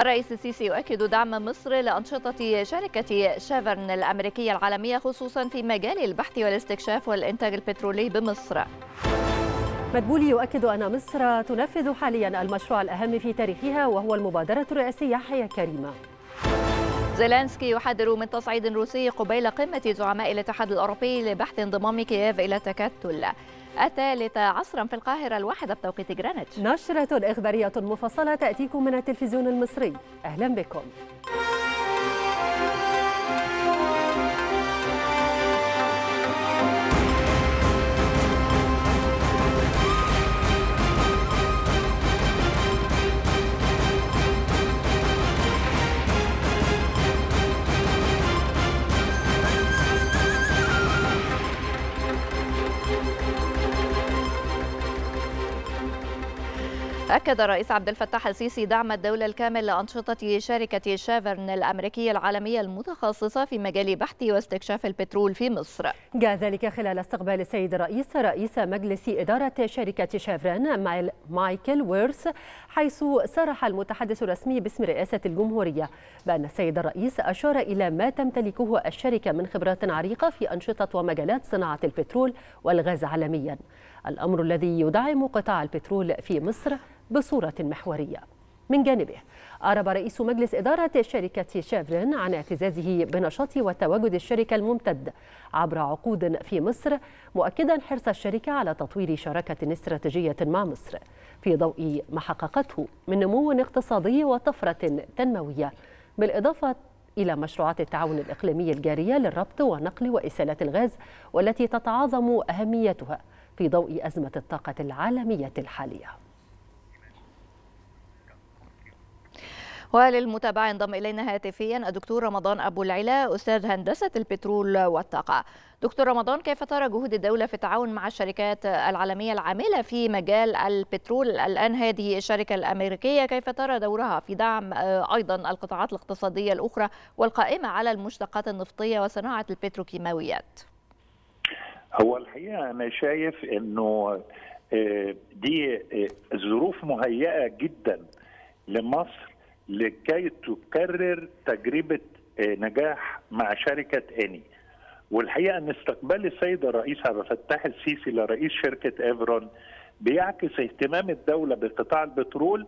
الرئيس السيسي يؤكد دعم مصر لأنشطة شركة شافرن الأمريكية العالمية خصوصا في مجال البحث والاستكشاف والإنتاج البترولي بمصر مدبولي يؤكد أن مصر تنفذ حاليا المشروع الأهم في تاريخها وهو المبادرة الرئاسية حياة كريمة زيلانسكي يحذر من تصعيد روسي قبيل قمة زعماء الاتحاد الأوروبي لبحث انضمام كييف إلى تكتل الثالثة عصرا في القاهرة الواحدة بتوقيت جرينتش نشرة إخبارية مفصلة تأتيكم من التلفزيون المصري أهلا بكم أكد الرئيس عبد الفتاح السيسي دعم الدولة الكامل لأنشطة شركة شافرن الأمريكية العالمية المتخصصة في مجال بحث واستكشاف البترول في مصر. جاء ذلك خلال استقبال السيد الرئيس رئيس مجلس إدارة شركة شافرن مايكل ويرس حيث صرح المتحدث الرسمي باسم رئاسة الجمهورية بأن السيد الرئيس أشار إلى ما تمتلكه الشركة من خبرات عريقة في أنشطة ومجالات صناعة البترول والغاز عالميا. الأمر الذي يدعم قطاع البترول في مصر بصورة محورية من جانبه أعرب رئيس مجلس إدارة شركة شافرين عن اعتزازه بنشاط وتواجد الشركة الممتد عبر عقود في مصر مؤكدا حرص الشركة على تطوير شراكة استراتيجية مع مصر في ضوء ما حققته من نمو اقتصادي وطفرة تنموية بالإضافة إلى مشروعات التعاون الإقليمي الجارية للربط ونقل وإسالة الغاز والتي تتعاظم أهميتها في ضوء أزمة الطاقة العالمية الحالية وللمتابعة ينضم إلينا هاتفيا الدكتور رمضان أبو العلا أستاذ هندسة البترول والطاقة دكتور رمضان كيف ترى جهود الدولة في التعاون مع الشركات العالمية العاملة في مجال البترول الآن هذه الشركة الأمريكية كيف ترى دورها في دعم آه، أيضا القطاعات الاقتصادية الأخرى والقائمة على المشتقات النفطية وصناعة البتروكيماويات هو الحقيقة أنا شايف أنه آه، دي آه، ظروف مهيئة جدا لمصر لكي تكرر تجربه آه، نجاح مع شركه اني والحقيقه ان استقبال السيد الرئيس عبد الفتاح السيسي لرئيس شركه ايفرون بيعكس اهتمام الدوله بقطاع البترول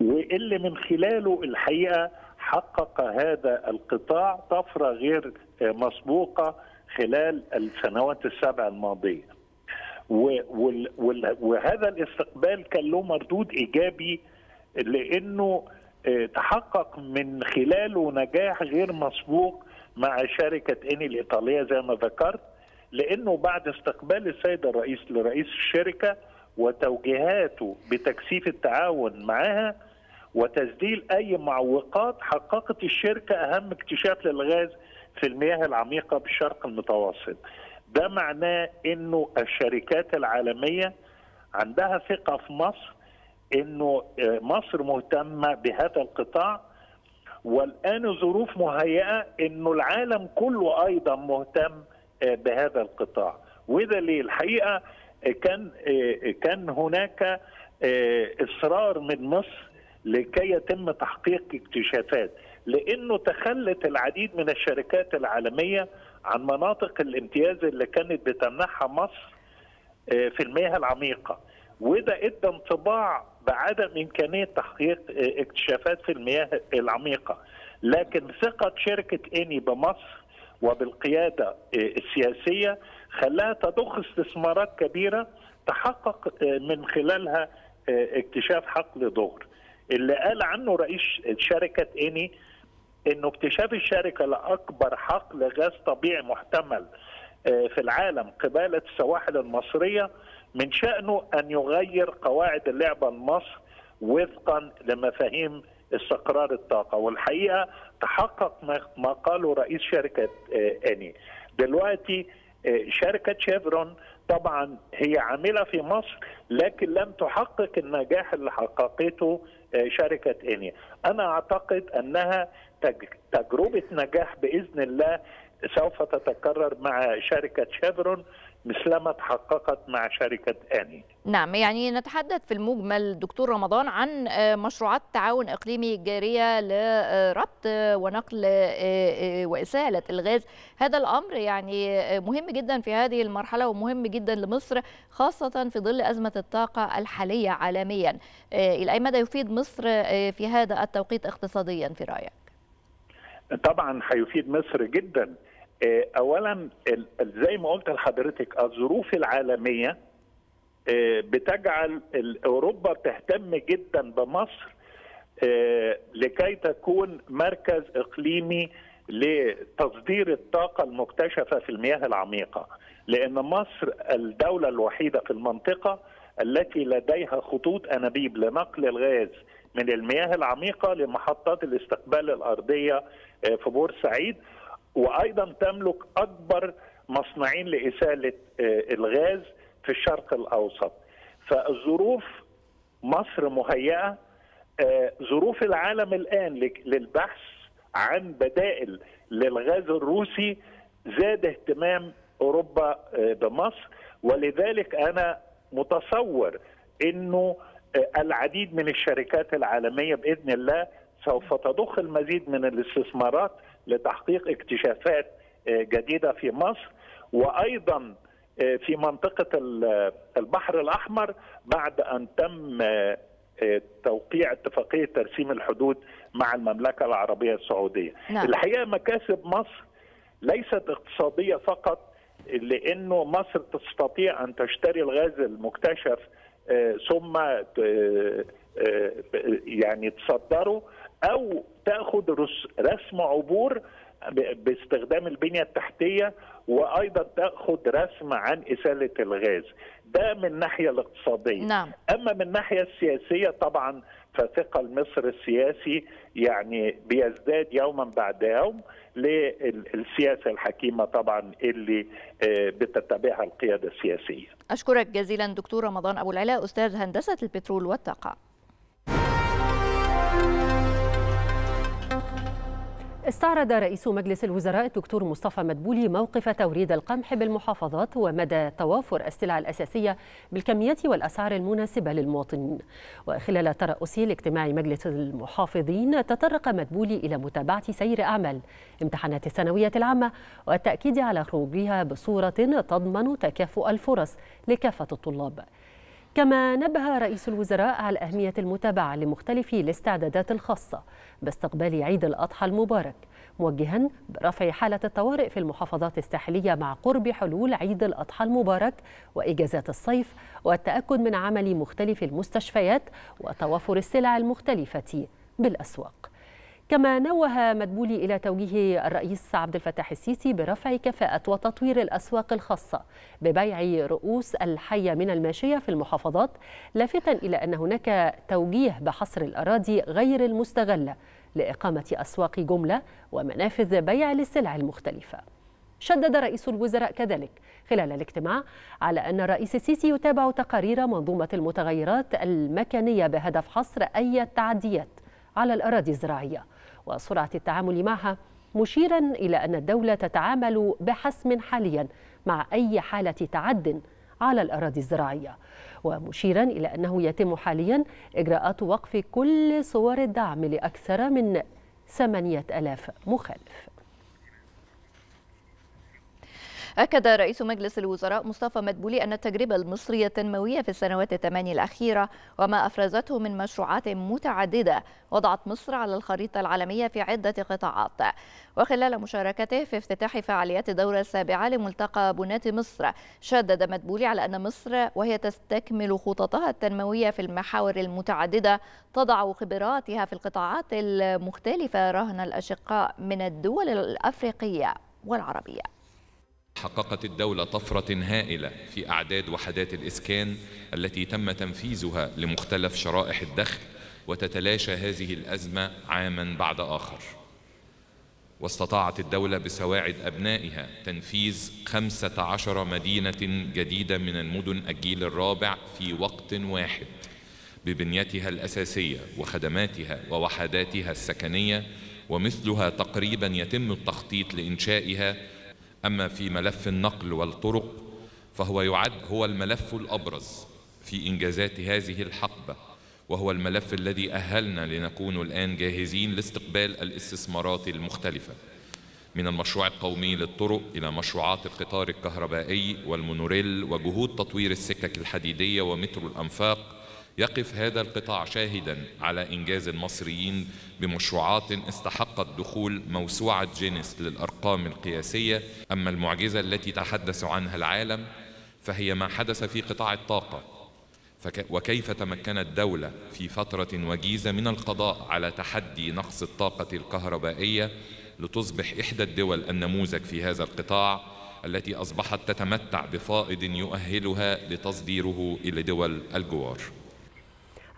واللي من خلاله الحقيقه حقق هذا القطاع طفره غير آه، مسبوقه خلال السنوات السبع الماضيه. وهذا الاستقبال كان له مردود ايجابي لانه آه، تحقق من خلاله نجاح غير مسبوق مع شركة إني الإيطالية زي ما ذكرت لأنه بعد استقبال السيد الرئيس لرئيس الشركة وتوجيهاته بتكثيف التعاون معها وتسديل أي معوقات حققت الشركة أهم اكتشاف للغاز في المياه العميقة بالشرق المتوسط ده معناه أنه الشركات العالمية عندها ثقة في مصر انه آه، مصر مهتمه بهذا القطاع والان الظروف مهيئه انه العالم كله ايضا مهتم آه، بهذا القطاع وده ليه الحقيقه آه، كان كان هناك اصرار من مصر لكي يتم تحقيق اكتشافات لانه تخلت العديد من الشركات العالميه عن مناطق الامتياز اللي كانت بتمنحها مصر في المياه العميقه وده ادى انطباع بعدم إمكانية تحقيق آه، اكتشافات في المياه العميقة لكن ثقة شركة إني بمصر وبالقيادة آه، السياسية خلاها تضخ استثمارات كبيرة تحقق آه، من خلالها اكتشاف حقل ظهر اللي قال عنه رئيس شركة إني انه اكتشاف الشركه لاكبر حقل غاز طبيعي محتمل في العالم قباله السواحل المصريه من شأنه أن يغير قواعد اللعبة لمصر وفقا لمفاهيم استقرار الطاقة والحقيقة تحقق ما قاله رئيس شركة آه، أني دلوقتي آه، شركة شيفرون طبعا هي عامله في مصر لكن لم تحقق النجاح اللي حققته آه، شركه اني انا اعتقد انها تجربه نجاح باذن الله سوف تتكرر مع شركه شيفرون مثلما تحققت مع شركة آني نعم يعني نتحدث في المجمل دكتور رمضان عن آه، مشروعات تعاون إقليمي جارية لربط آه، ونقل آه، وإسالة الغاز هذا الأمر يعني مهم جدا في هذه المرحلة ومهم جدا لمصر خاصة في ظل أزمة الطاقة الحالية عالميا إلى أي مدى يفيد مصر في هذا التوقيت اقتصاديا في رأيك؟ طبعا هيفيد مصر جدا آه، اولا زي ما قلت لحضرتك الظروف العالميه آه، بتجعل اوروبا تهتم جدا بمصر آه، لكي تكون مركز اقليمي لتصدير الطاقه المكتشفه في المياه العميقه لان مصر الدوله الوحيده في المنطقه التي لديها خطوط انابيب لنقل الغاز من المياه العميقه لمحطات الاستقبال الارضيه في بورسعيد وايضا تملك اكبر مصنعين لاساله آه، الغاز في الشرق الاوسط فالظروف مصر مهيئه آه، ظروف العالم الان للبحث عن بدائل للغاز الروسي زاد اهتمام اوروبا آه، بمصر ولذلك انا متصور انه العديد من الشركات العالميه باذن الله سوف تضخ المزيد من الاستثمارات لتحقيق اكتشافات آه، جديده في مصر وايضا آه، في منطقه آه، البحر الاحمر بعد ان تم توقيع اتفاقيه ترسيم الحدود مع المملكه العربيه السعوديه. نعم. الحقيقه مكاسب مصر ليست اقتصاديه فقط لانه مصر تستطيع ان تشتري الغاز المكتشف ثم يعني تصدره او تاخد رسم عبور باستخدام البنيه التحتيه وايضا تاخذ رسم عن اساله الغاز ده من الناحيه الاقتصاديه نعم. اما من الناحيه السياسيه طبعا فثقل مصر السياسي يعني بيزداد يوما بعد يوم للسياسه الحكيمه طبعا اللي آه، بتتبعها القياده السياسيه. اشكرك جزيلا دكتور رمضان ابو العلاء استاذ هندسه البترول والطاقه. استعرض رئيس مجلس الوزراء الدكتور مصطفى مدبولي موقف توريد القمح بالمحافظات ومدى توافر السلع الأساسية بالكميات والأسعار المناسبة للمواطنين وخلال ترأسه لاجتماع مجلس المحافظين تطرق مدبولي إلى متابعة سير أعمال امتحانات الثانوية العامة والتأكيد على خروجها بصورة تضمن تكافؤ الفرص لكافة الطلاب كما نبه رئيس الوزراء على أهمية المتابعة لمختلف الاستعدادات الخاصة باستقبال عيد الأضحى المبارك موجها برفع حالة الطوارئ في المحافظات الساحلية مع قرب حلول عيد الأضحى المبارك وإجازات الصيف والتأكد من عمل مختلف المستشفيات وتوافر السلع المختلفة بالأسواق كما نوه مدبولي إلى توجيه الرئيس عبد الفتاح السيسي برفع كفاءة وتطوير الأسواق الخاصة ببيع رؤوس الحية من الماشية في المحافظات لافتا إلى أن هناك توجيه بحصر الأراضي غير المستغلة لإقامة أسواق جملة ومنافذ بيع للسلع المختلفة شدد رئيس الوزراء كذلك خلال الاجتماع على أن الرئيس السيسي يتابع تقارير منظومة المتغيرات المكانية بهدف حصر أي تعديات على الأراضي الزراعية وسرعة التعامل معها مشيرا إلى أن الدولة تتعامل بحسم حاليا مع أي حالة تعد على الأراضي الزراعية ومشيرا إلى أنه يتم حاليا إجراءات وقف كل صور الدعم لأكثر من 8000 مخالف أكد رئيس مجلس الوزراء مصطفى مدبولي أن التجربة المصرية التنموية في السنوات الثماني الأخيرة وما أفرزته من مشروعات متعددة وضعت مصر على الخريطة العالمية في عدة قطاعات وخلال مشاركته في افتتاح فعاليات الدورة السابعة لملتقى بنات مصر شدد مدبولي على أن مصر وهي تستكمل خططها التنموية في المحاور المتعددة تضع خبراتها في القطاعات المختلفة رهن الأشقاء من الدول الأفريقية والعربية حققت الدولة طفرة هائلة في أعداد وحدات الإسكان التي تم تنفيذها لمختلف شرائح الدخل وتتلاشى هذه الأزمة عاما بعد آخر واستطاعت الدولة بسواعد أبنائها تنفيذ 15 مدينة جديدة من المدن الجيل الرابع في وقت واحد ببنيتها الأساسية وخدماتها ووحداتها السكنية ومثلها تقريبا يتم التخطيط لإنشائها أما في ملف النقل والطرق فهو يعد هو الملف الأبرز في إنجازات هذه الحقبة وهو الملف الذي أهلنا لنكون الآن جاهزين لاستقبال الاستثمارات المختلفة من المشروع القومي للطرق إلى مشروعات القطار الكهربائي والمونوريل وجهود تطوير السكك الحديدية ومترو الأنفاق يقف هذا القطاع شاهدا على إنجاز المصريين بمشروعات استحقت دخول موسوعة جينيس للأرقام القياسية أما المعجزة التي تحدث عنها العالم فهي ما حدث في قطاع الطاقة وكيف تمكنت دولة في فترة وجيزة من القضاء على تحدي نقص الطاقة الكهربائية لتصبح إحدى الدول النموذج في هذا القطاع التي أصبحت تتمتع بفائض يؤهلها لتصديره إلى دول الجوار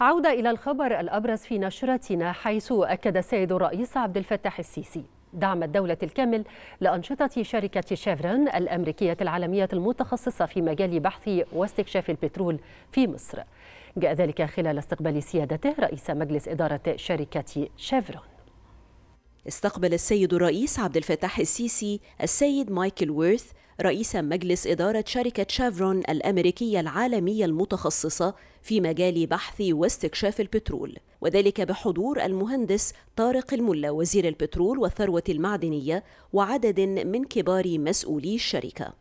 عودة إلى الخبر الأبرز في نشرتنا حيث أكد السيد الرئيس عبد الفتاح السيسي دعم الدولة الكامل لأنشطة شركة شيفرون الأمريكية العالمية المتخصصة في مجال بحث واستكشاف البترول في مصر جاء ذلك خلال استقبال سيادته رئيس مجلس إدارة شركة شيفرون استقبل السيد الرئيس عبد الفتاح السيسي السيد مايكل ويرث رئيس مجلس إدارة شركة شافرون الأمريكية العالمية المتخصصة في مجال بحث واستكشاف البترول وذلك بحضور المهندس طارق الملا وزير البترول والثروة المعدنية وعدد من كبار مسؤولي الشركة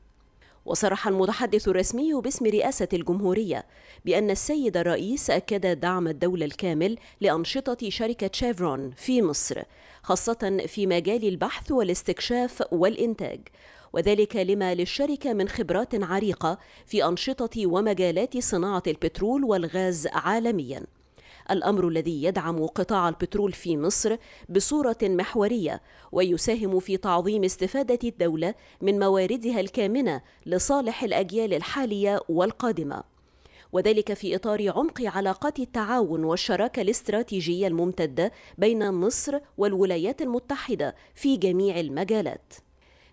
وصرح المتحدث الرسمي باسم رئاسة الجمهورية بأن السيد الرئيس أكد دعم الدولة الكامل لأنشطة شركة شيفرون في مصر خاصة في مجال البحث والاستكشاف والإنتاج وذلك لما للشركة من خبرات عريقة في أنشطة ومجالات صناعة البترول والغاز عالمياً الامر الذي يدعم قطاع البترول في مصر بصوره محوريه ويساهم في تعظيم استفاده الدوله من مواردها الكامنه لصالح الاجيال الحاليه والقادمه وذلك في إطار عمق علاقات التعاون والشراكة الاستراتيجية الممتدة بين مصر والولايات المتحدة في جميع المجالات.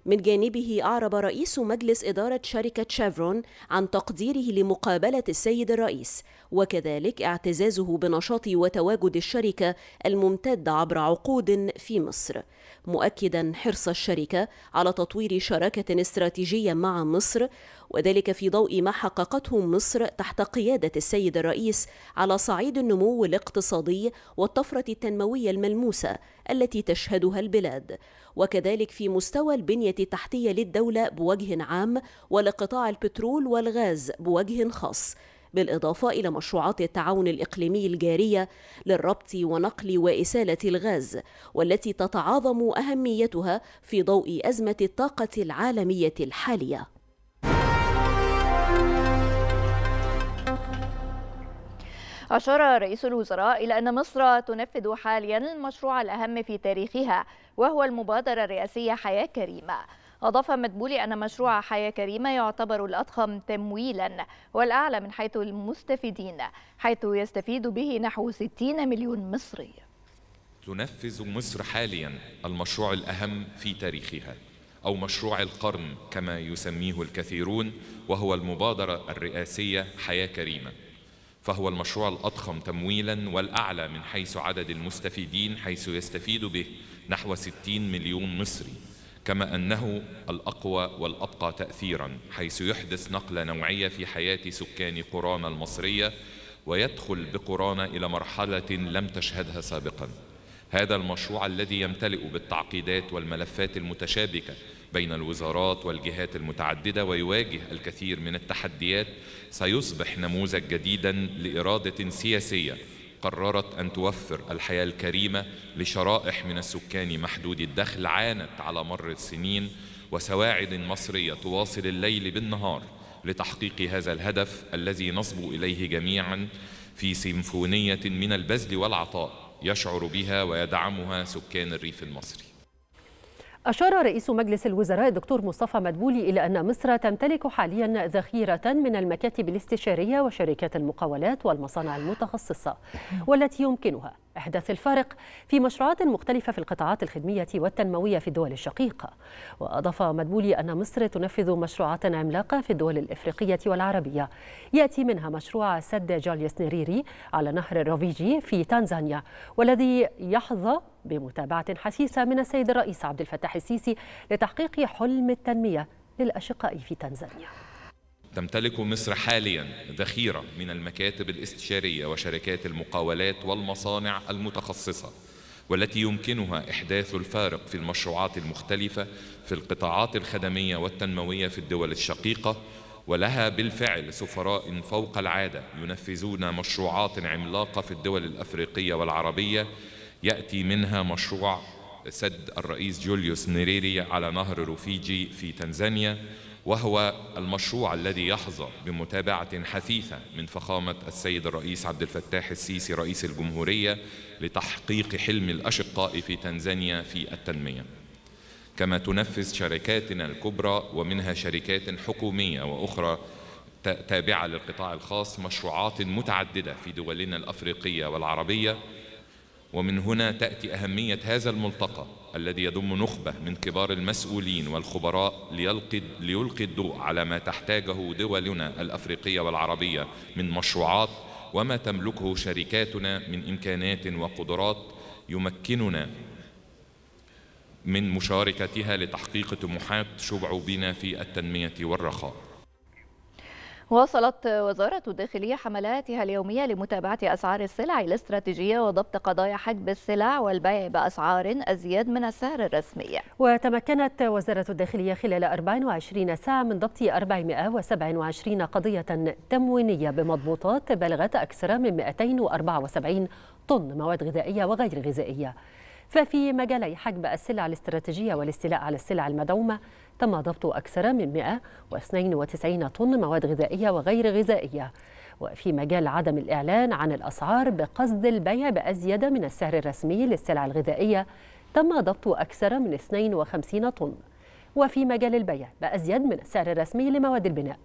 من جانبه أعرب رئيس مجلس إدارة شركة شيفرون عن تقديره لمقابلة السيد الرئيس وكذلك اعتزازه بنشاط وتواجد الشركة الممتد عبر عقود في مصر مؤكدا حرص الشركة على تطوير شراكة استراتيجية مع مصر وذلك في ضوء ما حققته مصر تحت قيادة السيد الرئيس على صعيد النمو الاقتصادي والطفرة التنموية الملموسة التي تشهدها البلاد وكذلك في مستوى البنية التحتية للدولة بوجه عام ولقطاع البترول والغاز بوجه خاص بالإضافة إلى مشروعات التعاون الإقليمي الجارية للربط ونقل وإسالة الغاز والتي تتعاظم أهميتها في ضوء أزمة الطاقة العالمية الحالية أشار رئيس الوزراء إلى أن مصر تنفذ حاليا المشروع الأهم في تاريخها وهو المبادرة الرئاسية حياة كريمة أضاف مدبولي أن مشروع حياة كريمة يعتبر الأضخم تمويلا والأعلى من حيث المستفيدين حيث يستفيد به نحو 60 مليون مصري تنفذ مصر حاليا المشروع الأهم في تاريخها أو مشروع القرن كما يسميه الكثيرون وهو المبادرة الرئاسية حياة كريمة فهو المشروع الأضخم تمويلا والأعلى من حيث عدد المستفيدين حيث يستفيد به نحو 60 مليون مصري كما أنه الأقوى والأبقى تأثيرا حيث يحدث نقلة نوعية في حياة سكان قرانا المصرية ويدخل بقرانا إلى مرحلة لم تشهدها سابقا هذا المشروع الذي يمتلئ بالتعقيدات والملفات المتشابكة بين الوزارات والجهات المتعددة ويواجه الكثير من التحديات سيصبح نموذج جديدا لإرادة سياسية قررت أن توفر الحياة الكريمة لشرائح من السكان محدود الدخل عانت على مر السنين وسواعد مصرية تواصل الليل بالنهار لتحقيق هذا الهدف الذي نصبو إليه جميعا في سيمفونية من البذل والعطاء يشعر بها ويدعمها سكان الريف المصري أشار رئيس مجلس الوزراء الدكتور مصطفى مدبولي إلى أن مصر تمتلك حاليا ذخيرة من المكاتب الاستشارية وشركات المقاولات والمصانع المتخصصة والتي يمكنها إحداث الفارق في مشروعات مختلفة في القطاعات الخدمية والتنموية في الدول الشقيقة وأضاف مدبولي أن مصر تنفذ مشروعات عملاقة في الدول الإفريقية والعربية يأتي منها مشروع سد جاليس نيريري على نهر الروفيجي في تنزانيا والذي يحظى بمتابعة حثيثة من السيد الرئيس عبد الفتاح السيسي لتحقيق حلم التنمية للأشقاء في تنزانيا تمتلك مصر حاليا ذخيرة من المكاتب الاستشارية وشركات المقاولات والمصانع المتخصصة والتي يمكنها إحداث الفارق في المشروعات المختلفة في القطاعات الخدمية والتنموية في الدول الشقيقة ولها بالفعل سفراء فوق العادة ينفذون مشروعات عملاقة في الدول الأفريقية والعربية يأتي منها مشروع سد الرئيس جوليوس نيريري على نهر روفيجي في تنزانيا وهو المشروع الذي يحظى بمتابعة حثيثة من فخامة السيد الرئيس عبد الفتاح السيسي رئيس الجمهورية لتحقيق حلم الأشقاء في تنزانيا في التنمية كما تنفذ شركاتنا الكبرى ومنها شركات حكومية وأخرى تابعة للقطاع الخاص مشروعات متعددة في دولنا الأفريقية والعربية ومن هنا تأتي أهمية هذا الملتقى الذي يضم نخبة من كبار المسؤولين والخبراء ليلقي, ليلقي الضوء على ما تحتاجه دولنا الأفريقية والعربية من مشروعات وما تملكه شركاتنا من إمكانات وقدرات يمكننا من مشاركتها لتحقيق طموحات شبعوا بنا في التنمية والرخاء واصلت وزارة الداخلية حملاتها اليومية لمتابعة أسعار السلع الاستراتيجية وضبط قضايا حجب السلع والبيع بأسعار أزيد من السعر الرسمي وتمكنت وزارة الداخلية خلال 24 ساعة من ضبط 427 قضية تموينية بمضبوطات بلغت أكثر من 274 طن مواد غذائية وغير غذائية ففي مجالي حجب السلع الاستراتيجية والاستيلاء على السلع المدعومة تم ضبط أكثر من 192 طن مواد غذائية وغير غذائية وفي مجال عدم الإعلان عن الأسعار بقصد البيع بأزيد من السعر الرسمي للسلع الغذائية تم ضبط أكثر من 52 طن وفي مجال البيع بأزيد من السعر الرسمي لمواد البناء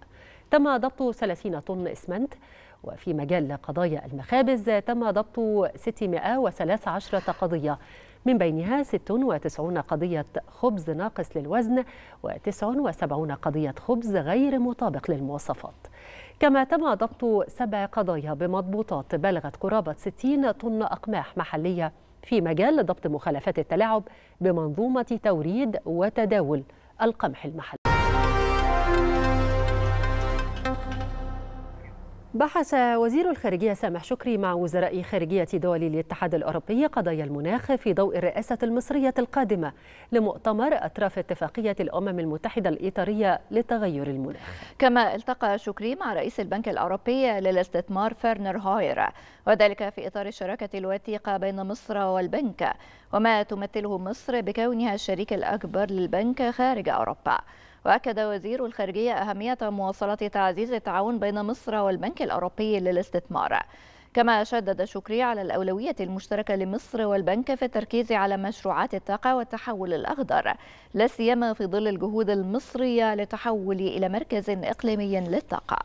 تم ضبط 30 طن إسمنت وفي مجال قضايا المخابز تم ضبط 613 قضية من بينها 96 قضية خبز ناقص للوزن و79 قضية خبز غير مطابق للمواصفات كما تم ضبط سبع قضايا بمضبوطات بلغت قرابة 60 طن أقماح محلية في مجال ضبط مخالفات التلاعب بمنظومة توريد وتداول القمح المحلي بحث وزير الخارجية سامح شكري مع وزراء خارجية دول الاتحاد الأوروبي قضايا المناخ في ضوء الرئاسة المصرية القادمة لمؤتمر أطراف اتفاقية الأمم المتحدة الإيطارية لتغير المناخ كما التقى شكري مع رئيس البنك الأوروبي للاستثمار فيرنر هاير وذلك في إطار الشراكة الوثيقة بين مصر والبنك وما تمثله مصر بكونها الشريك الأكبر للبنك خارج أوروبا وأكد وزير الخارجية أهمية مواصلة تعزيز التعاون بين مصر والبنك الأوروبي للاستثمار كما شدد شكري على الأولوية المشتركة لمصر والبنك في التركيز على مشروعات الطاقة والتحول الأخضر لا سيما في ظل الجهود المصرية للتحول إلى مركز إقليمي للطاقة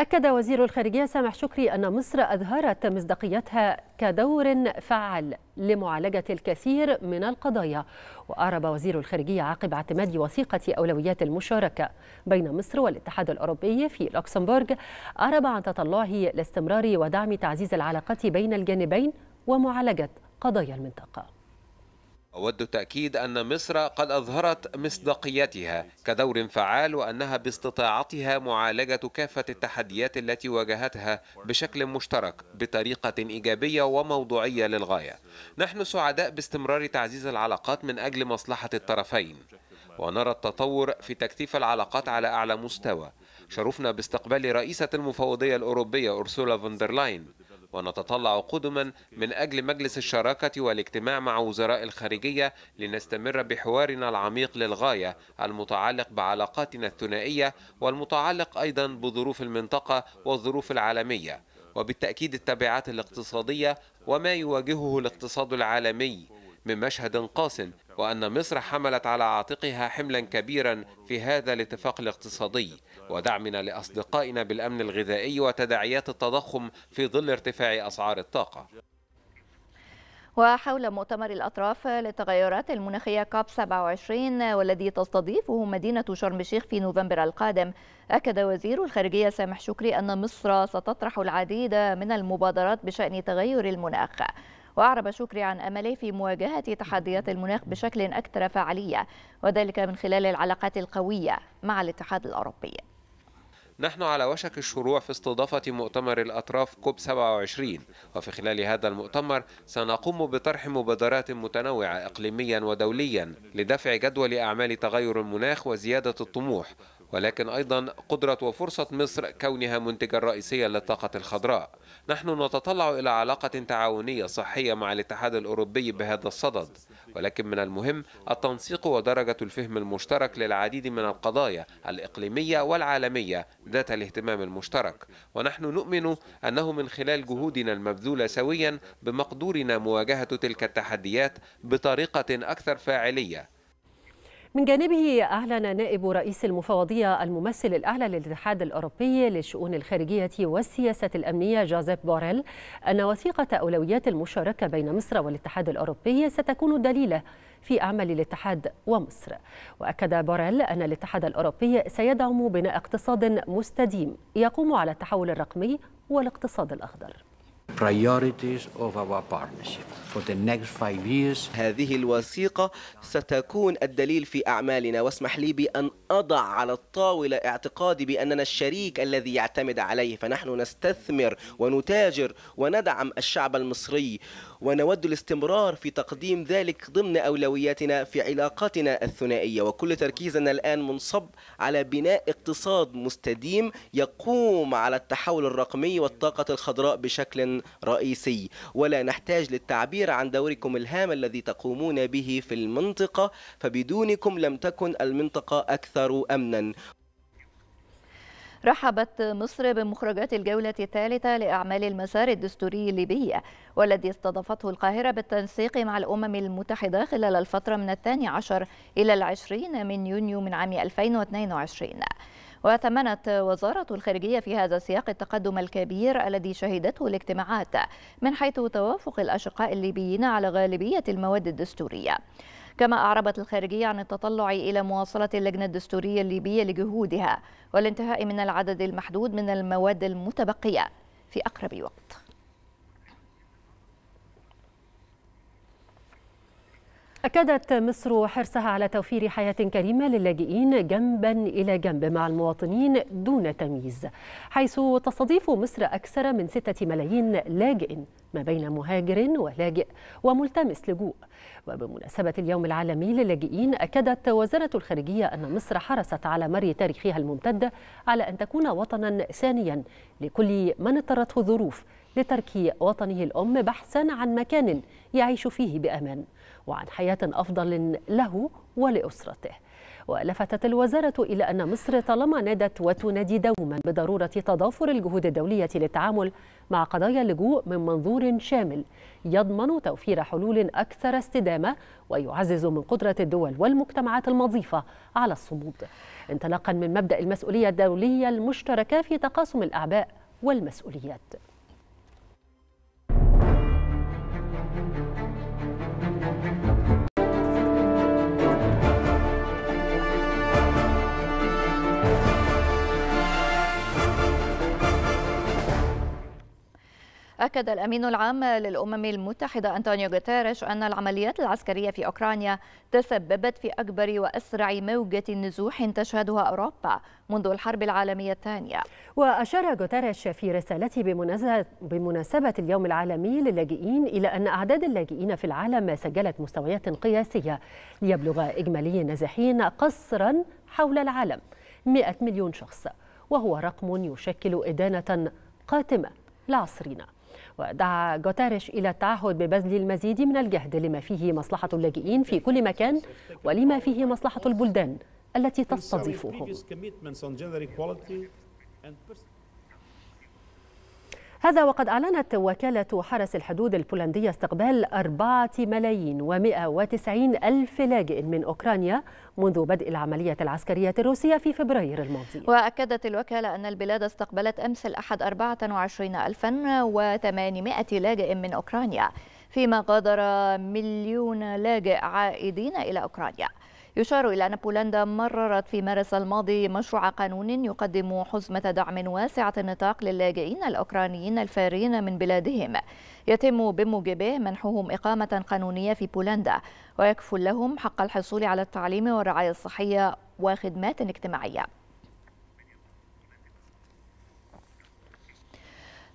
أكد وزير الخارجية سامح شكري أن مصر أظهرت مصداقيتها كدور فعال لمعالجة الكثير من القضايا وأعرب وزير الخارجية عقب اعتماد وثيقة أولويات المشاركة بين مصر والاتحاد الأوروبي في لوكسمبورغ أعرب عن تطلعه لاستمرار ودعم تعزيز العلاقات بين الجانبين ومعالجة قضايا المنطقة أود تأكيد أن مصر قد أظهرت مصداقيتها كدور فعال وأنها باستطاعتها معالجة كافة التحديات التي واجهتها بشكل مشترك بطريقة إيجابية وموضوعية للغاية. نحن سعداء باستمرار تعزيز العلاقات من أجل مصلحة الطرفين. ونرى التطور في تكثيف العلاقات على أعلى مستوى شرفنا باستقبال رئيسة المفوضية الأوروبية أرسولا فوندرلاين ونتطلع قدما من أجل مجلس الشراكة والاجتماع مع وزراء الخارجية لنستمر بحوارنا العميق للغاية المتعلق بعلاقاتنا الثنائية والمتعلق أيضا بظروف المنطقة والظروف العالمية وبالتأكيد التبعات الاقتصادية وما يواجهه الاقتصاد العالمي من مشهد قاس وأن مصر حملت على عاتقها حملا كبيرا في هذا الاتفاق الاقتصادي ودعمنا لأصدقائنا بالأمن الغذائي وتداعيات التضخم في ظل ارتفاع أسعار الطاقة وحول مؤتمر الأطراف للتغيرات المناخية كاب 27 والذي تستضيفه مدينة شرم الشيخ في نوفمبر القادم أكد وزير الخارجية سامح شكري أن مصر ستطرح العديد من المبادرات بشأن تغير المناخ وأعرب شكري عن أمله في مواجهة تحديات المناخ بشكل أكثر فعالية وذلك من خلال العلاقات القوية مع الاتحاد الأوروبي نحن على وشك الشروع في استضافة مؤتمر الأطراف كوب 27 وفي خلال هذا المؤتمر سنقوم بطرح مبادرات متنوعة إقليميا ودوليا لدفع جدول أعمال تغير المناخ وزيادة الطموح ولكن أيضا قدرة وفرصة مصر كونها منتجا رئيسيا للطاقة الخضراء نحن نتطلع إلى علاقة تعاونية صحية مع الاتحاد الأوروبي بهذا الصدد ولكن من المهم التنسيق ودرجة الفهم المشترك للعديد من القضايا الإقليمية والعالمية ذات الاهتمام المشترك ونحن نؤمن أنه من خلال جهودنا المبذولة سويا بمقدورنا مواجهة تلك التحديات بطريقة أكثر فاعلية من جانبه أعلن نائب رئيس المفوضية الممثل الأعلى للاتحاد الأوروبي للشؤون الخارجية والسياسة الأمنية جوزيف بوريل أن وثيقة أولويات المشاركة بين مصر والاتحاد الأوروبي ستكون دليلة في أعمال الاتحاد ومصر وأكد بوريل أن الاتحاد الأوروبي سيدعم بناء اقتصاد مستديم يقوم على التحول الرقمي والاقتصاد الأخضر priorities of our partnership. For the next five years. هذه الوثيقة ستكون الدليل في أعمالنا واسمح لي بأن أضع على الطاولة اعتقادي بأننا الشريك الذي يعتمد عليه فنحن نستثمر ونتاجر وندعم الشعب المصري ونود الاستمرار في تقديم ذلك ضمن أولوياتنا في علاقاتنا الثنائية وكل تركيزنا الآن منصب على بناء اقتصاد مستديم يقوم على التحول الرقمي والطاقة الخضراء بشكل رئيسي ولا نحتاج للتعبير عن دوركم الهام الذي تقومون به في المنطقة فبدونكم لم تكن المنطقة أكثر أمنا رحبت مصر بمخرجات الجولة الثالثة لأعمال المسار الدستوري الليبي والذي استضافته القاهرة بالتنسيق مع الأمم المتحدة خلال الفترة من الثاني عشر إلى العشرين من يونيو من عام 2022 وثمنت وزارة الخارجية في هذا السياق التقدم الكبير الذي شهدته الاجتماعات من حيث توافق الأشقاء الليبيين على غالبية المواد الدستورية كما أعربت الخارجية عن التطلع إلى مواصلة اللجنة الدستورية الليبية لجهودها والانتهاء من العدد المحدود من المواد المتبقية في أقرب وقت أكدت مصر حرصها على توفير حياة كريمة للاجئين جنبا إلى جنب مع المواطنين دون تمييز حيث تستضيف مصر أكثر من ستة ملايين لاجئ ما بين مهاجر ولاجئ وملتمس لجوء وبمناسبة اليوم العالمي للاجئين أكدت وزارة الخارجية أن مصر حرصت على مر تاريخها الممتد على أن تكون وطنا ثانيا لكل من اضطرته الظروف لترك وطنه الأم بحثا عن مكان يعيش فيه بأمان وعن حياة أفضل له ولأسرته ولفتت الوزارة إلى أن مصر طالما نادت وتنادي دوما بضرورة تضافر الجهود الدولية للتعامل مع قضايا اللجوء من منظور شامل يضمن توفير حلول أكثر استدامة ويعزز من قدرة الدول والمجتمعات المضيفة على الصمود انطلاقا من مبدأ المسؤولية الدولية المشتركة في تقاسم الأعباء والمسؤوليات أكد الأمين العام للأمم المتحدة أنطونيو غوتيريش أن العمليات العسكرية في أوكرانيا تسببت في أكبر وأسرع موجة نزوح تشهدها أوروبا منذ الحرب العالمية الثانية وأشار غوتيريش في رسالته بمناسبة اليوم العالمي للاجئين إلى أن أعداد اللاجئين في العالم سجلت مستويات قياسية ليبلغ إجمالي النازحين قصرا حول العالم 100 مليون شخص وهو رقم يشكل إدانة قاتمة لعصرنا ودعا جوتاريش إلى التعهد ببذل المزيد من الجهد لما فيه مصلحة اللاجئين في كل مكان ولما فيه مصلحة البلدان التي تستضيفهم هذا وقد أعلنت وكالة حرس الحدود البولندية استقبال أربعة ملايين ومئة وتسعين ألف لاجئ من أوكرانيا منذ بدء العملية العسكرية الروسية في فبراير الماضي وأكدت الوكالة أن البلاد استقبلت أمس الأحد 24800 لاجئ من أوكرانيا فيما غادر مليون لاجئ عائدين إلى أوكرانيا يشار إلى أن بولندا مررت في مارس الماضي مشروع قانون يقدم حزمة دعم واسعة النطاق للاجئين الأوكرانيين الفارين من بلادهم يتم بموجبه منحهم إقامة قانونية في بولندا ويكفل لهم حق الحصول على التعليم والرعاية الصحية وخدمات اجتماعية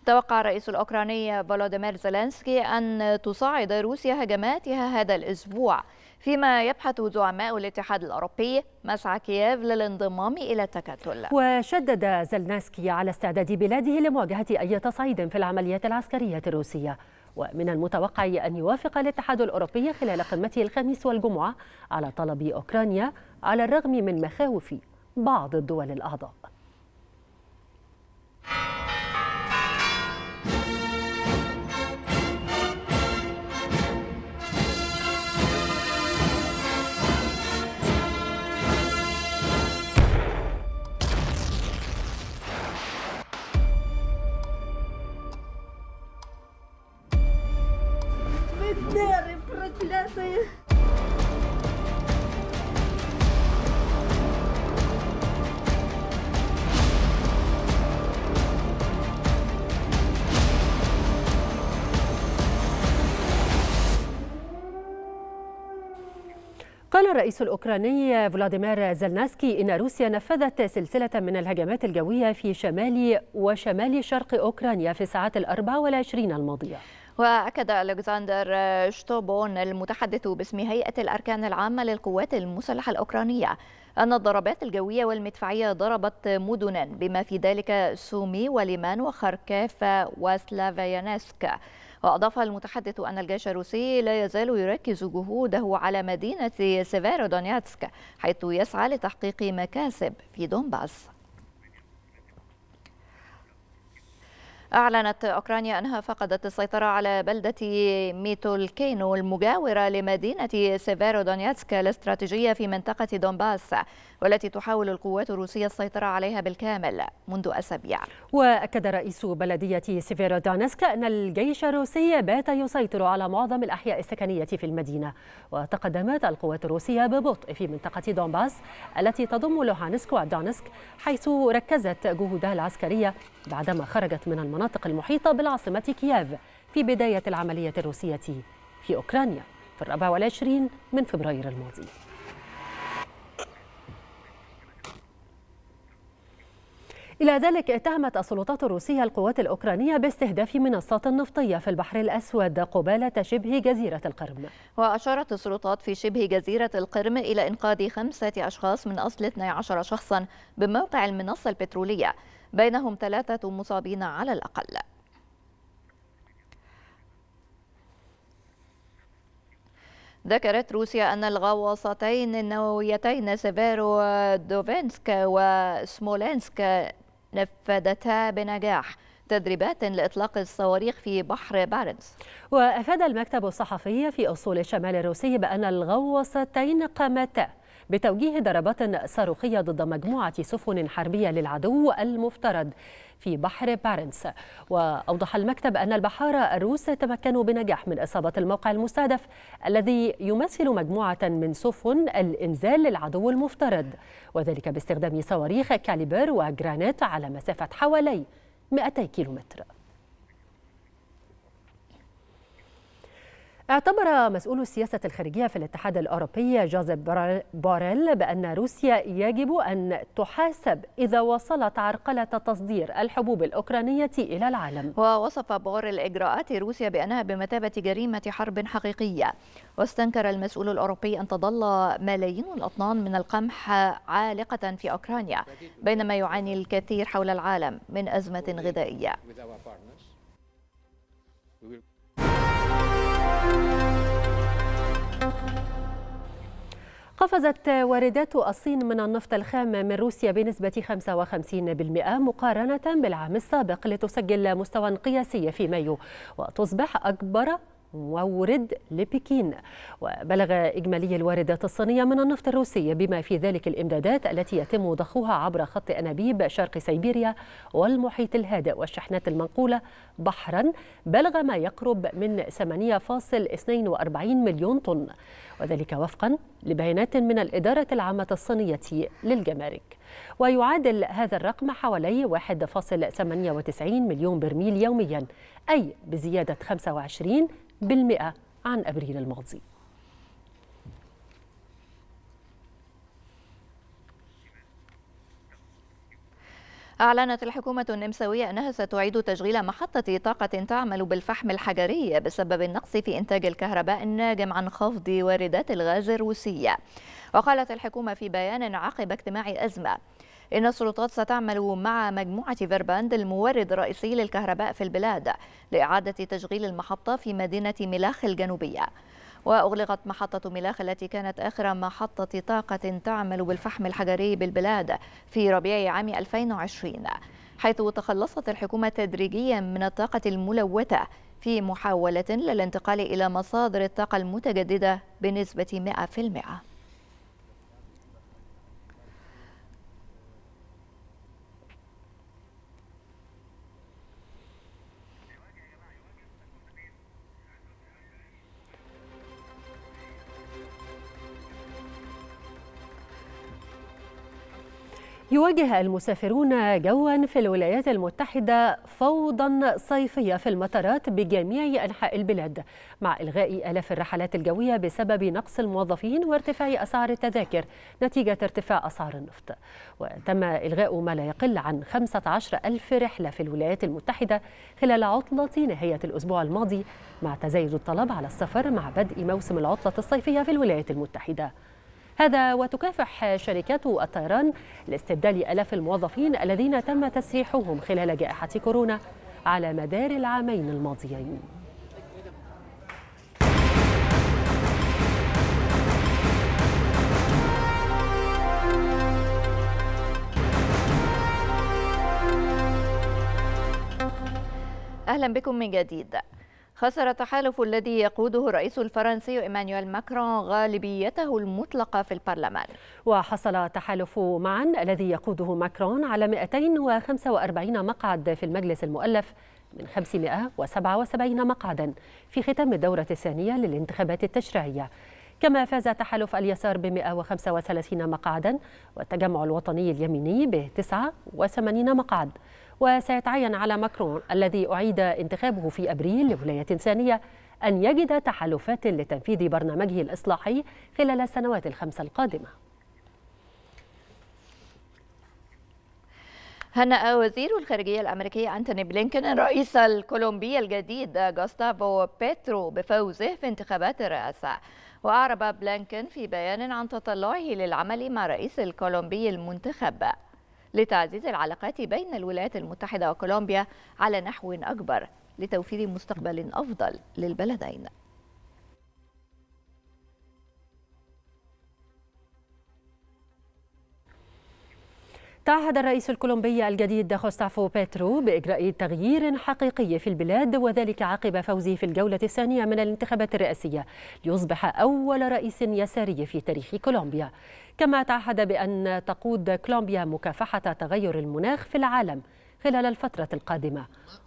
توقع الرئيس الأوكراني فولوديمير زيلينسكي أن تصاعد روسيا هجماتها هذا الأسبوع فيما يبحث زعماء الاتحاد الأوروبي مسعى كييف للانضمام إلى التكتل وشدد زلناسكي على استعداد بلاده لمواجهة أي تصعيد في العمليات العسكرية الروسية ومن المتوقع أن يوافق الاتحاد الأوروبي خلال قمته الخميس والجمعة على طلب أوكرانيا على الرغم من مخاوف بعض الدول الأعضاء Эти проклятые! قال الرئيس الأوكراني فلاديمير زلناسكي إن روسيا نفذت سلسلة من الهجمات الجوية في شمال وشمال شرق أوكرانيا في الساعات الأربع والعشرين الماضية وأكد ألكسندر شتوبون المتحدث باسم هيئة الأركان العامة للقوات المسلحة الأوكرانية أن الضربات الجوية والمدفعية ضربت مدنا بما في ذلك سومي وليمان وخركاف وسلافيانسك وأضاف المتحدث أن الجيش الروسي لا يزال يركز جهوده على مدينة سيفيرودونياتسك حيث يسعى لتحقيق مكاسب في دونباس أعلنت أوكرانيا أنها فقدت السيطرة على بلدة ميتولكينو المجاورة لمدينة سيفيرو دونيتسك الاستراتيجية في منطقة دونباس والتي تحاول القوات الروسية السيطرة عليها بالكامل منذ أسابيع وأكد رئيس بلدية سيفيرودانسك أن الجيش الروسي بات يسيطر على معظم الأحياء السكنية في المدينة وتقدمت القوات الروسية ببطء في منطقة دونباس التي تضم لوهانسك ودانسك حيث ركزت جهودها العسكرية بعدما خرجت من المناطق المحيطة بالعاصمة كييف في بداية العملية الروسية في أوكرانيا في الرابع والعشرين من فبراير الماضي إلى ذلك اتهمت السلطات الروسية القوات الأوكرانية باستهداف منصات نفطية في البحر الأسود قبالة شبه جزيرة القرم وأشارت السلطات في شبه جزيرة القرم إلى إنقاذ خمسة أشخاص من أصل 12 شخصا بموقع المنصة البترولية بينهم ثلاثة مصابين على الأقل ذكرت روسيا أن الغواصتين النوويتين سيفيرو دوفينسك وسمولينسك نفذتا بنجاح تدريبات لإطلاق الصواريخ في بحر بارنس وأفاد المكتب الصحفي في أصول الشمال الروسي بأن الغواصتين قامتا بتوجيه ضربات صاروخية ضد مجموعة سفن حربية للعدو المفترض في بحر بارنس وأوضح المكتب أن البحارة الروس تمكنوا بنجاح من إصابة الموقع المستهدف الذي يمثل مجموعة من سفن الإنزال للعدو المفترض وذلك باستخدام صواريخ كاليبر وجرانيت على مسافة حوالي 200 كيلومتر اعتبر مسؤول السياسة الخارجية في الاتحاد الأوروبي جوزيف بوريل بأن روسيا يجب أن تحاسب إذا وصلت عرقلة تصدير الحبوب الأوكرانية إلى العالم ووصف بوريل إجراءات روسيا بأنها بمثابة جريمة حرب حقيقية واستنكر المسؤول الأوروبي أن تظل ملايين الأطنان من القمح عالقة في أوكرانيا بينما يعاني الكثير حول العالم من أزمة غذائية قفزت واردات الصين من النفط الخام من روسيا بنسبة 55% مقارنة بالعام السابق لتسجل مستوى قياسي في مايو وتصبح أكبر مورد لبكين وبلغ إجمالي الواردات الصينية من النفط الروسي بما في ذلك الإمدادات التي يتم ضخها عبر خط أنابيب شرق سيبيريا والمحيط الهادئ والشحنات المنقولة بحرا بلغ ما يقرب من 8.42 مليون طن وذلك وفقا لبيانات من الإدارة العامة الصينية للجمارك ويعادل هذا الرقم حوالي 1.98 مليون برميل يوميا أي بزيادة 25 عن أبريل الماضي أعلنت الحكومة النمساوية أنها ستعيد تشغيل محطة طاقة تعمل بالفحم الحجري بسبب النقص في إنتاج الكهرباء الناجم عن خفض واردات الغاز الروسية وقالت الحكومة في بيان عقب اجتماع أزمة إن السلطات ستعمل مع مجموعة فيرباند المورد الرئيسي للكهرباء في البلاد لإعادة تشغيل المحطة في مدينة ملاخ الجنوبية وأغلقت محطة ملاخ التي كانت آخر محطة طاقة تعمل بالفحم الحجري بالبلاد في ربيع عام 2020 حيث تخلصت الحكومة تدريجيا من الطاقة الملوثة في محاولة للانتقال إلى مصادر الطاقة المتجددة بنسبة 100% يواجه المسافرون جوا في الولايات المتحدة فوضى صيفية في المطارات بجميع أنحاء البلاد مع إلغاء آلاف الرحلات الجوية بسبب نقص الموظفين وارتفاع أسعار التذاكر نتيجة ارتفاع أسعار النفط وتم إلغاء ما لا يقل عن 15 ألف رحلة في الولايات المتحدة خلال عطلة نهاية الأسبوع الماضي مع تزايد الطلب على السفر مع بدء موسم العطلة الصيفية في الولايات المتحدة هذا وتكافح شركات الطيران لاستبدال آلاف الموظفين الذين تم تسريحهم خلال جائحة كورونا على مدار العامين الماضيين أهلا بكم من جديد خسر التحالف الذي يقوده الرئيس الفرنسي إيمانويل ماكرون غالبيته المطلقة في البرلمان وحصل تحالف معا الذي يقوده ماكرون على 245 مقعد في المجلس المؤلف من 577 مقعدا في ختام الدورة الثانية للانتخابات التشريعية كما فاز تحالف اليسار ب 135 مقعدا والتجمع الوطني اليميني ب 89 مقعد وسيتعين على ماكرون الذي أعيد انتخابه في أبريل لولاية ثانية أن يجد تحالفات لتنفيذ برنامجه الإصلاحي خلال السنوات الخمسة القادمة هنأ وزير الخارجية الأمريكية أنتوني بلينكن الرئيس الكولومبي الجديد جوستافو بيترو بفوزه في انتخابات الرئاسة وأعرب بلينكن في بيان عن تطلعه للعمل مع رئيس الكولومبي المنتخب لتعزيز العلاقات بين الولايات المتحدة وكولومبيا على نحو أكبر لتوفير مستقبل أفضل للبلدين تعهد الرئيس الكولومبي الجديد خوستافو بيترو بإجراء تغيير حقيقي في البلاد وذلك عقب فوزه في الجولة الثانية من الانتخابات الرئاسية ليصبح أول رئيس يساري في تاريخ كولومبيا كما تعهد بأن تقود كولومبيا مكافحة تغير المناخ في العالم خلال الفترة القادمة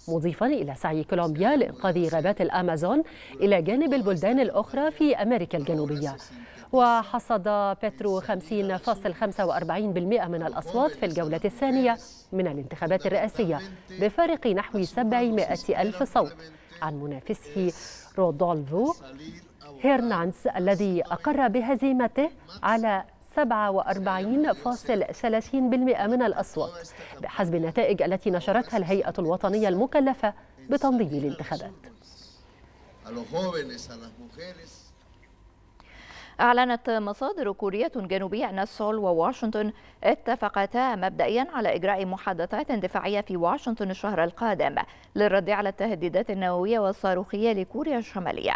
مضيفا إلى سعي كولومبيا لإنقاذ غابات الأمازون إلى جانب البلدان الأخرى في أمريكا الجنوبية وحصد بيترو 50.45% من الأصوات في الجولة الثانية من الانتخابات الرئاسية بفارق نحو 700 ألف صوت عن منافسه رودولفو هيرنانس الذي أقر بهزيمته على 47.30% من الأصوات بحسب النتائج التي نشرتها الهيئة الوطنية المكلفة بتنظيم الانتخابات. أعلنت مصادر كورية جنوبية أن سول وواشنطن اتفقتا مبدئيا على إجراء محادثات دفاعية في واشنطن الشهر القادم للرد على التهديدات النووية والصاروخية لكوريا الشمالية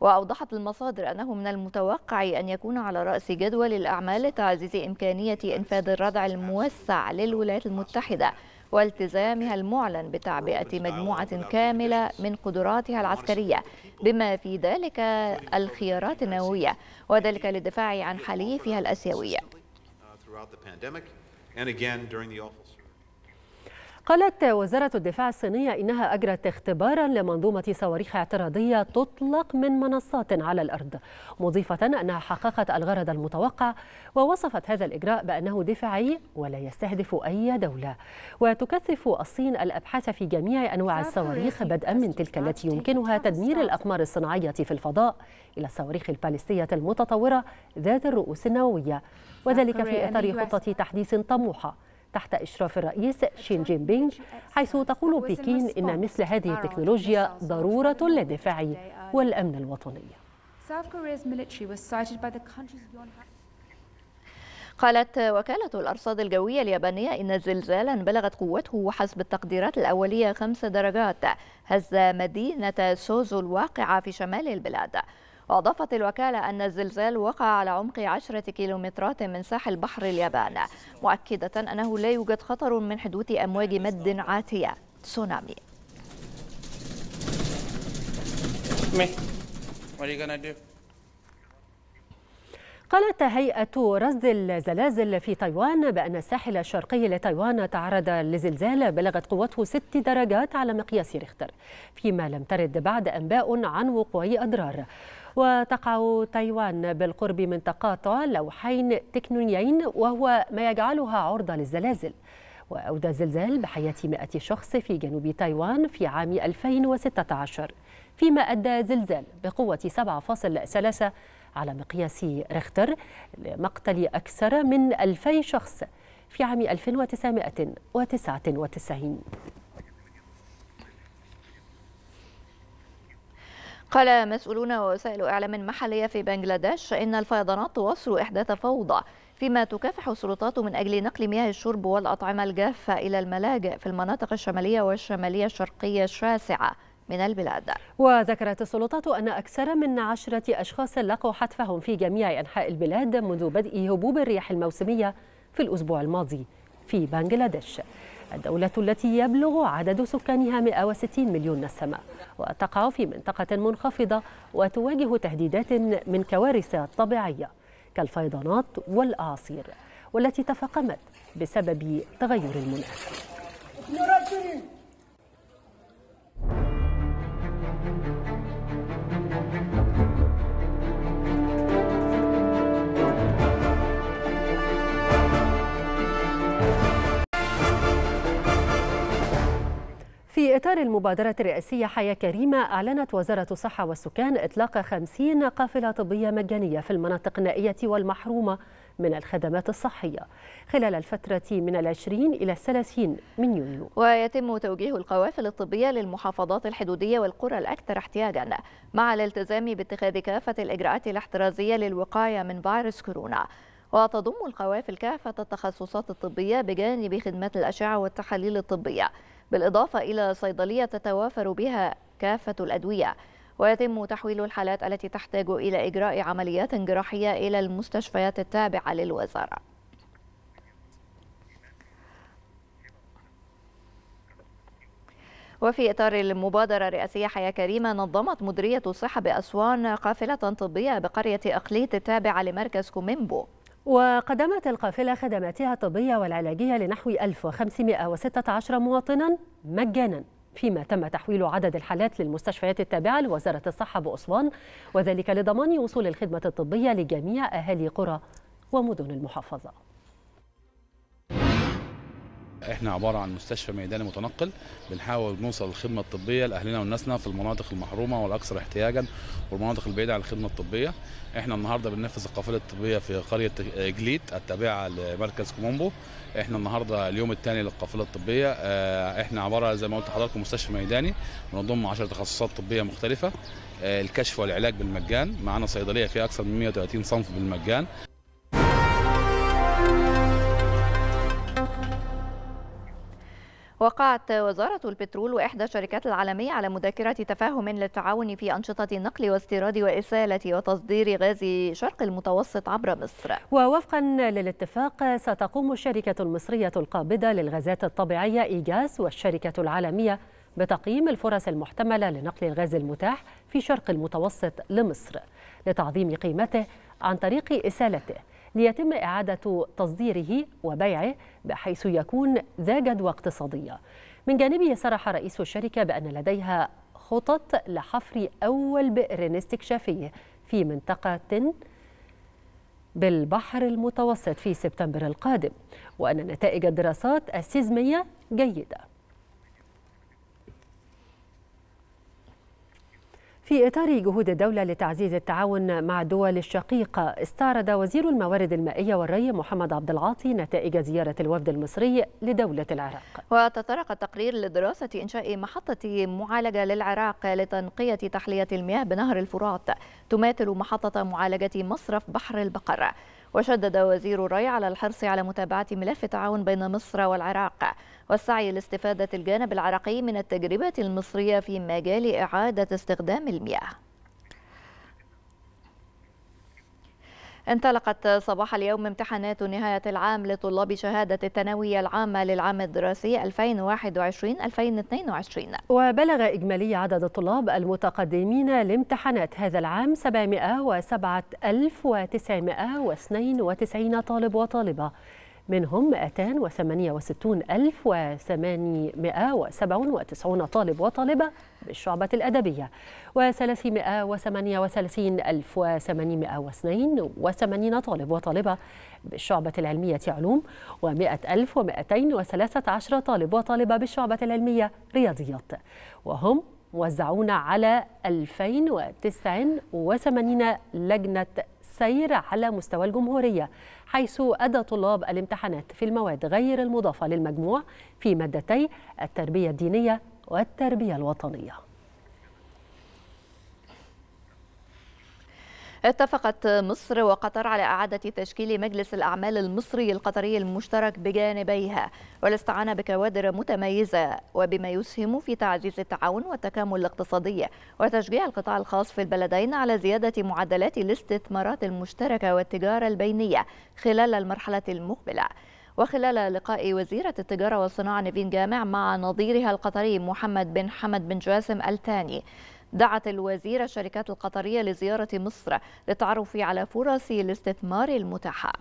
وأوضحت المصادر أنه من المتوقع أن يكون على رأس جدول الأعمال لتعزيز إمكانية إنفاذ الردع الموسع للولايات المتحدة والتزامها المعلن بتعبئة مجموعة كاملة من قدراتها العسكرية بما في ذلك الخيارات النووية وذلك للدفاع عن حليفها الأسيوي. قالت وزارة الدفاع الصينية إنها أجرت اختبارا لمنظومة صواريخ اعتراضية تطلق من منصات على الأرض مضيفة أنها حققت الغرض المتوقع ووصفت هذا الإجراء بأنه دفاعي ولا يستهدف أي دولة وتكثف الصين الأبحاث في جميع أنواع الصواريخ بدءا من تلك التي يمكنها تدمير الأقمار الصناعية في الفضاء إلى الصواريخ البالستية المتطورة ذات الرؤوس النووية وذلك في إطار خطة تحديث طموحة تحت إشراف الرئيس شين جين بينج حيث تقول بكين إن مثل هذه التكنولوجيا ضرورة للدفاع والأمن الوطني قالت وكالة الأرصاد الجوية اليابانية إن زلزالا بلغت قوته وحسب التقديرات الأولية خمس درجات هز مدينة سوزو الواقعة في شمال البلاد وأضافت الوكالة أن الزلزال وقع على عمق عشرة كيلومترات من ساحل بحر اليابان مؤكدة أنه لا يوجد خطر من حدوث أمواج مد عاتية تسونامي What are you gonna do? قالت هيئة رصد الزلازل في تايوان بأن الساحل الشرقي لتايوان تعرض لزلزال بلغت قوته ست درجات على مقياس ريختر فيما لم ترد بعد أنباء عن وقوع أضرار وتقع تايوان بالقرب من تقاطع لوحين تكنونيين وهو ما يجعلها عرضة للزلازل وأودى الزلزال بحياة 100 شخص في جنوب تايوان في عام 2016 فيما أدى زلزال بقوة 7.3 على مقياس ريختر لمقتل أكثر من 2000 شخص في عام 1999 قال مسؤولون ووسائل إعلام محلية في بنجلاديش إن الفيضانات توصل إحداث فوضى فيما تكافح السلطات من أجل نقل مياه الشرب والأطعمة الجافة إلى الملاجئ في المناطق الشمالية والشمالية الشرقية الشاسعة من البلاد وذكرت السلطات أن أكثر من عشرة أشخاص لقوا حتفهم في جميع أنحاء البلاد منذ بدء هبوب الرياح الموسمية في الأسبوع الماضي في بنغلاديش الدولة التي يبلغ عدد سكانها 160 مليون نسمة وتقع في منطقة منخفضة وتواجه تهديدات من كوارث طبيعية كالفيضانات والأعاصير والتي تفاقمت بسبب تغير المناخ في إطار المبادرة الرئاسية حياة كريمة أعلنت وزارة الصحة والسكان إطلاق 50 قافلة طبية مجانية في المناطق النائية والمحرومة من الخدمات الصحية خلال الفترة من العشرين إلى الثلاثين من يونيو ويتم توجيه القوافل الطبية للمحافظات الحدودية والقرى الأكثر احتياجا مع الالتزام باتخاذ كافة الإجراءات الاحترازية للوقاية من فيروس كورونا وتضم القوافل كافة التخصصات الطبية بجانب خدمات الأشعة والتحاليل الطبية بالإضافة إلى صيدلية تتوافر بها كافة الأدوية ويتم تحويل الحالات التي تحتاج إلى إجراء عمليات جراحية إلى المستشفيات التابعة للوزارة وفي إطار المبادرة الرئاسية حياة كريمة نظمت مديرية الصحة بأسوان قافلة طبية بقرية أقليت التابعة لمركز كوميمبو وقدمت القافلة خدماتها الطبية والعلاجية لنحو 1516 مواطنا مجانا فيما تم تحويل عدد الحالات للمستشفيات التابعة لوزارة الصحة بأسوان وذلك لضمان وصول الخدمة الطبية لجميع أهالي قرى ومدن المحافظة احنا عباره عن مستشفى ميداني متنقل بنحاول نوصل الخدمه الطبيه لاهلنا وناسنا في المناطق المحرومه والاكثر احتياجا والمناطق البعيده عن الخدمه الطبيه احنا النهارده بننفذ القافله الطبيه في قريه جليت التابعه لمركز كومومبو احنا النهارده اليوم الثاني للقافله الطبيه آه، احنا عباره زي ما قلت لحضراتكم مستشفى ميداني بنضم 10 تخصصات طبيه مختلفه آه، الكشف والعلاج بالمجان معانا صيدليه فيها اكثر من 130 صنف بالمجان وقعت وزارة البترول وإحدى الشركات العالمية على مذاكرة تفاهم للتعاون في أنشطة النقل واستيراد وإسالة وتصدير غاز شرق المتوسط عبر مصر ووفقا للاتفاق ستقوم الشركة المصرية القابضة للغازات الطبيعية إيجاس والشركة العالمية بتقييم الفرص المحتملة لنقل الغاز المتاح في شرق المتوسط لمصر لتعظيم قيمته عن طريق إسالته ليتم إعادة تصديره وبيعه بحيث يكون ذا جدوى اقتصادية من جانبه صرح رئيس الشركة بأن لديها خطط لحفر أول بئر استكشافي في منطقة بالبحر المتوسط في سبتمبر القادم وأن نتائج الدراسات السيزمية جيدة في إطار جهود الدولة لتعزيز التعاون مع الدول الشقيقة استعرض وزير الموارد المائية والري محمد عبد العاطي نتائج زيارة الوفد المصري لدولة العراق وتطرق التقرير لدراسة إنشاء محطة معالجة للعراق لتنقية تحلية المياه بنهر الفرات تماثل محطة معالجة مصرف بحر البقر وشدد وزير الري على الحرص على متابعة ملف التعاون بين مصر والعراق والسعي لاستفادة الجانب العراقي من التجربة المصرية في مجال إعادة استخدام المياه انطلقت صباح اليوم امتحانات نهاية العام لطلاب شهادة الثانوية العامة للعام الدراسي 2021-2022 وبلغ إجمالي عدد الطلاب المتقدمين لامتحانات هذا العام 707,992 طالب وطالبة منهم 268897 طالب وطالبة بالشعبة الأدبية و338882 طالب وطالبة بالشعبة العلمية علوم و100213 طالب وطالبة بالشعبة العلمية رياضيات وهم موزعون على 2089 لجنة سير على مستوى الجمهورية حيث أدى طلاب الامتحانات في المواد غير المضافة للمجموع في مادتي التربية الدينية والتربية الوطنية اتفقت مصر وقطر على إعادة تشكيل مجلس الأعمال المصري القطري المشترك بجانبيها والاستعانة بكوادر متميزة وبما يسهم في تعزيز التعاون والتكامل الاقتصادي وتشجيع القطاع الخاص في البلدين على زيادة معدلات الاستثمارات المشتركة والتجارة البينية خلال المرحلة المقبلة وخلال لقاء وزيرة التجارة والصناعة نيفين جامع مع نظيرها القطري محمد بن حمد بن جاسم الثاني دعت الوزيرة الشركات القطرية لزيارة مصر للتعرف على فرص الاستثمار المتاحة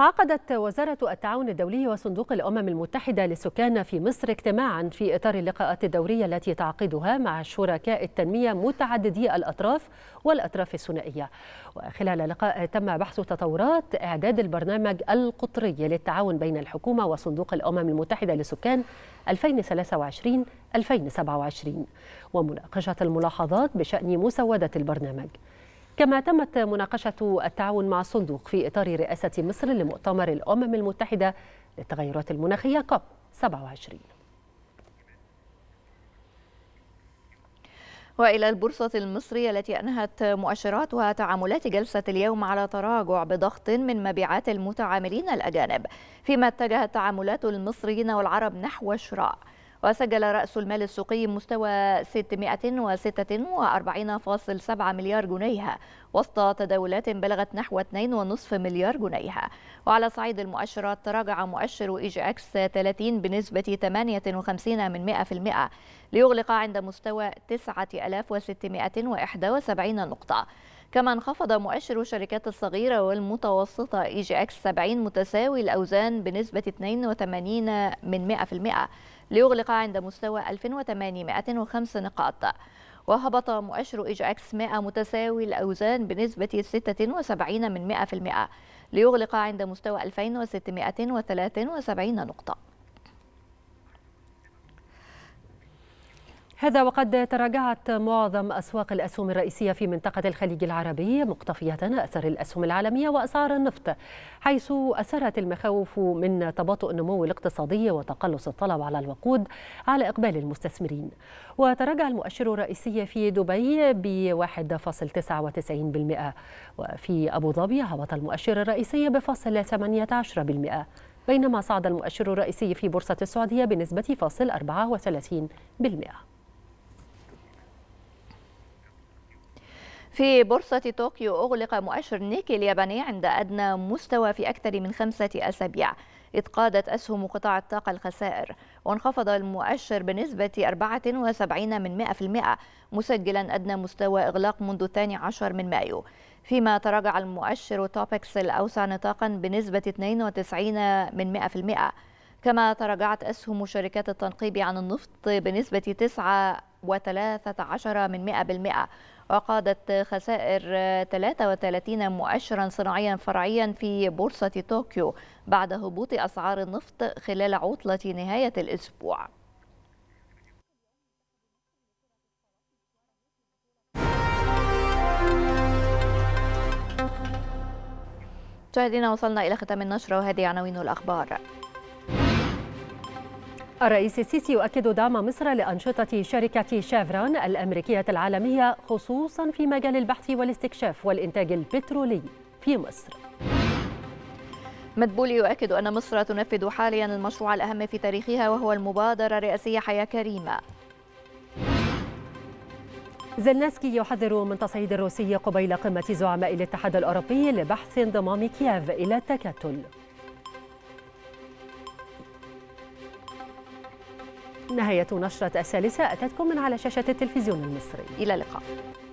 عقدت وزارة التعاون الدولي وصندوق الأمم المتحدة للسكان في مصر اجتماعا في إطار اللقاءات الدورية التي تعقدها مع شركاء التنمية متعددي الأطراف والأطراف الثنائية وخلال اللقاء تم بحث تطورات إعداد البرنامج القطري للتعاون بين الحكومة وصندوق الأمم المتحدة للسكان 2023-2027 ومناقشة الملاحظات بشأن مسودة البرنامج كما تمت مناقشة التعاون مع الصندوق في إطار رئاسة مصر لمؤتمر الأمم المتحدة للتغيرات المناخية كوب 27 وإلى البورصة المصرية التي أنهت مؤشرات وتعاملات جلسة اليوم على تراجع بضغط من مبيعات المتعاملين الأجانب فيما اتجهت تعاملات المصريين والعرب نحو الشراء وسجل رأس المال السوقي مستوى 646.7 مليار جنيه وسط تداولات بلغت نحو 2.5 مليار جنيه وعلى صعيد المؤشرات تراجع مؤشر إي جي إكس 30 بنسبة 58 من 100% ليغلق عند مستوى 9671 نقطة كما انخفض مؤشر الشركات الصغيرة والمتوسطة إي جي إكس 70 متساوي الأوزان بنسبة 82 من 100% ليغلق عند مستوى 1805 نقاط وهبط مؤشر إجاكس 100 متساوي الأوزان بنسبة 76 من 100% ليغلق عند مستوى 2673 نقطة هذا وقد تراجعت معظم أسواق الأسهم الرئيسية في منطقة الخليج العربي مقتفية أثر الأسهم العالمية وأسعار النفط حيث أثرت المخاوف من تباطؤ النمو الاقتصادي وتقلص الطلب على الوقود على إقبال المستثمرين وتراجع المؤشر الرئيسي في دبي ب 1.99% وفي أبو ظبي هبط المؤشر الرئيسي بفاصل 18% بينما صعد المؤشر الرئيسي في بورصة السعودية بنسبة فاصل 34% في بورصة طوكيو أغلق مؤشر نيكي الياباني عند أدنى مستوى في أكثر من خمسة أسابيع إذ قادت أسهم قطاع الطاقة الخسائر وانخفض المؤشر بنسبة 74 من 100% مسجلا أدنى مستوى إغلاق منذ الثاني عشر من مايو فيما تراجع المؤشر توبكس الأوسع نطاقا بنسبة 92 من 100% كما تراجعت أسهم شركات التنقيب عن النفط بنسبة 9 و13 من وقادت خسائر 33 مؤشرا صناعيا فرعيا في بورصة طوكيو بعد هبوط أسعار النفط خلال عطلة نهاية الأسبوع مشاهدينا وصلنا إلى ختام النشرة وهذه عناوين الأخبار الرئيس السيسي يؤكد دعم مصر لأنشطة شركة شافران الأمريكية العالمية خصوصا في مجال البحث والاستكشاف والإنتاج البترولي في مصر مدبولي يؤكد أن مصر تنفذ حاليا المشروع الأهم في تاريخها وهو المبادرة الرئاسية حياة كريمة زلنسكي يحذر من تصعيد الروسي قبيل قمة زعماء الاتحاد الأوروبي لبحث انضمام كييف إلى التكتل نهاية نشرة الثالثة أتتكم من على شاشة التلفزيون المصري إلى اللقاء